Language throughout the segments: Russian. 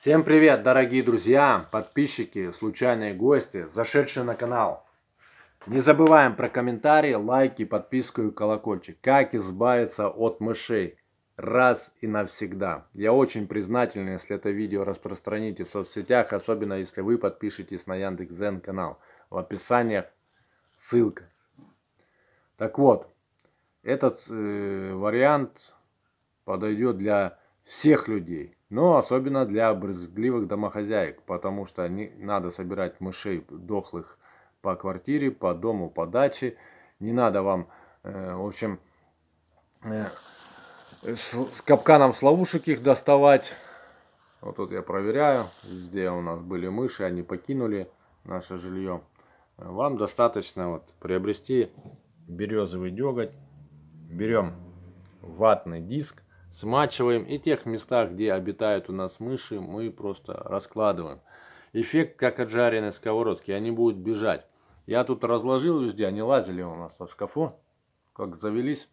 Всем привет, дорогие друзья, подписчики, случайные гости, зашедшие на канал. Не забываем про комментарии, лайки, подписку и колокольчик. Как избавиться от мышей раз и навсегда. Я очень признателен, если это видео распространите в соцсетях, особенно если вы подпишетесь на Яндекс.Зен канал. В описании ссылка. Так вот, этот э, вариант подойдет для всех людей – но особенно для брызгливых домохозяек, потому что не надо собирать мышей дохлых по квартире, по дому, по даче. Не надо вам, э, в общем, э, с, капканом с ловушек их доставать. Вот тут я проверяю, где у нас были мыши, они покинули наше жилье. Вам достаточно вот приобрести березовый деготь. Берем ватный диск смачиваем. И тех местах, где обитают у нас мыши, мы просто раскладываем. Эффект, как от жареной сковородки, они будут бежать. Я тут разложил везде, они лазили у нас по шкафу, как завелись.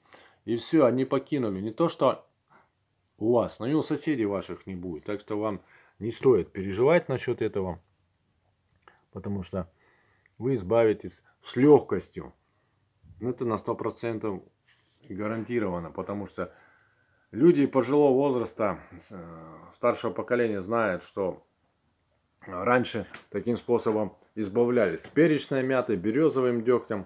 И все, они покинули. Не то, что у вас, но и у соседей ваших не будет. Так что вам не стоит переживать насчет этого, потому что вы избавитесь с легкостью. Ну, это на 100% гарантированно, потому что люди пожилого возраста, э, старшего поколения знают, что э, раньше таким способом избавлялись. С перечной мятой, березовым дегтем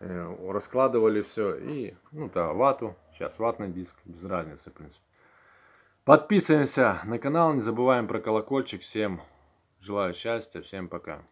э, раскладывали все и, ну, то вату, сейчас ватный диск, без разницы, в принципе. Подписываемся на канал, не забываем про колокольчик. Всем желаю счастья, всем пока.